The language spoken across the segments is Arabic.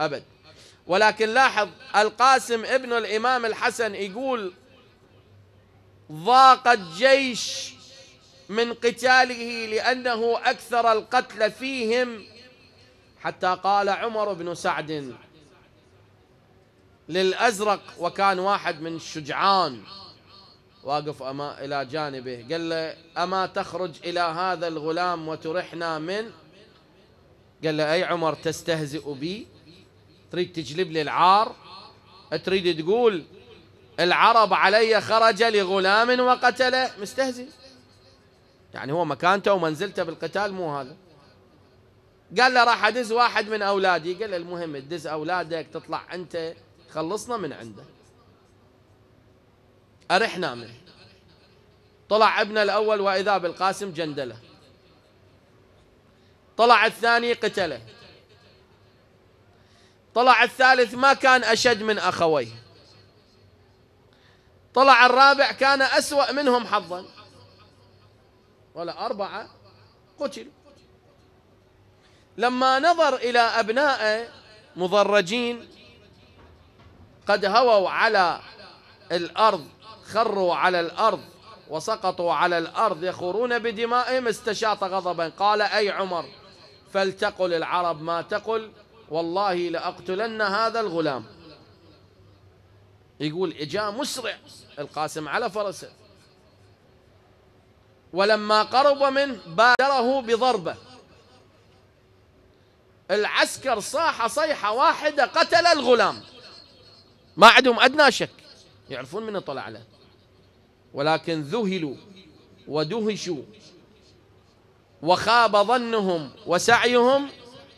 أبد ولكن لاحظ القاسم ابن الإمام الحسن يقول ضاق الجيش من قتاله لأنه أكثر القتل فيهم حتى قال عمر بن سعد للأزرق وكان واحد من الشجعان واقف أما إلى جانبه قال له أما تخرج إلى هذا الغلام وترحنا من قال له أي عمر تستهزئ بي تريد تجلب لي العار تريد تقول العرب علي خرج لغلام وقتله مستهزئ يعني هو مكانته ومنزلته بالقتال مو هذا قال له راح ادز واحد من اولادي قال له المهم تدز اولادك تطلع انت خلصنا من عنده ارحنا منه طلع ابنه الاول واذا بالقاسم جندله طلع الثاني قتله طلع الثالث ما كان أشد من أخويه طلع الرابع كان أسوأ منهم حظا ولا أربعة قتلوا لما نظر إلى أبنائه مضرجين قد هووا على الأرض خروا على الأرض وسقطوا على الأرض يخورون بدمائهم استشاط غضبا قال أي عمر فلتقل العرب ما تقل والله لأقتلن هذا الغلام يقول إجا مسرع القاسم على فرسه ولما قرب منه بادره بضربة العسكر صاح صيحة واحدة قتل الغلام ما عندهم أدنى شك يعرفون من طلع له ولكن ذهلوا ودهشوا وخاب ظنهم وسعيهم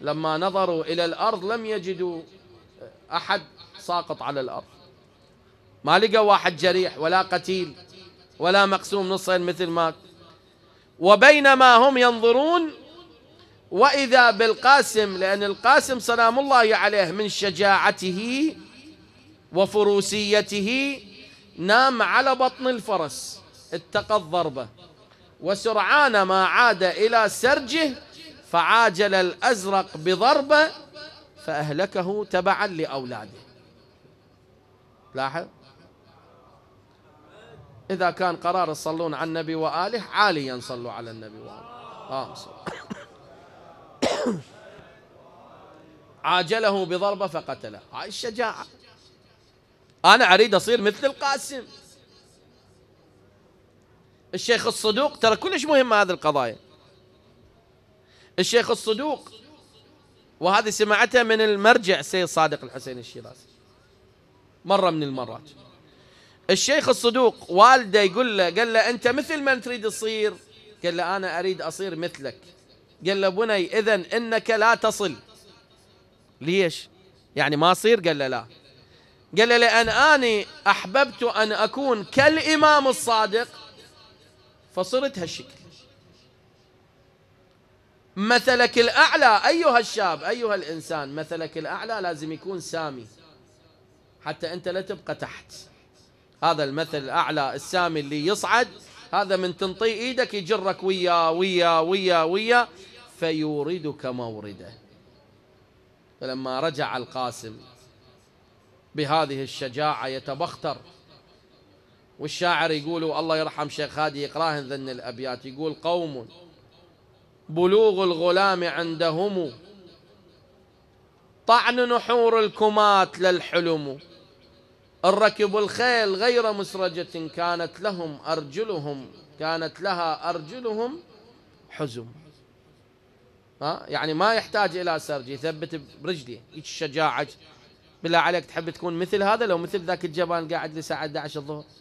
لما نظروا إلى الأرض لم يجدوا أحد ساقط على الأرض ما لقوا واحد جريح ولا قتيل ولا مقسوم نصين مثل ما وبينما هم ينظرون وإذا بالقاسم لأن القاسم سلام الله عليه من شجاعته وفروسيته نام على بطن الفرس اتقى الضربة وسرعان ما عاد إلى سرجه فعاجل الأزرق بضربة فأهلكه تبعا لأولاده لاحظ إذا كان قرار يصلون على النبي وآله عاليا صلوا على النبي وآله آه، عاجله بضربة فقتله هاي الشجاعة أنا أريد أصير مثل القاسم الشيخ الصدوق ترى كلش مهم هذه القضايا الشيخ الصدوق وهذه سمعتها من المرجع سيد صادق الحسين الشيرازي مرة من المرات الشيخ الصدوق والده يقول له قال له أنت مثل من تريد تصير قال له أنا أريد أصير مثلك قال له بني إذا إنك لا تصل ليش يعني ما أصير قال له لا قال له لأن أني أحببت أن أكون كالإمام الصادق فصرت هالشكل مثلك الأعلى أيها الشاب أيها الإنسان مثلك الأعلى لازم يكون سامي حتى أنت لا تبقى تحت هذا المثل الأعلى السامي اللي يصعد هذا من تنطي إيدك يجرك ويا ويا ويا ويا فيوردك مورده فلما رجع القاسم بهذه الشجاعة يتبختر والشاعر يقول الله يرحم شيخ هادي يقراهن ذن الأبيات يقول قوم بلوغ الغلام عندهم طعن نحور الكمات للحلم الركب الخيل غير مسرجة كانت لهم أرجلهم كانت لها أرجلهم حزم ها يعني ما يحتاج إلى سرج يثبت برجلي الشجاعة بالله عليك تحب تكون مثل هذا لو مثل ذاك الجبان قاعد لساعة 11 الظهر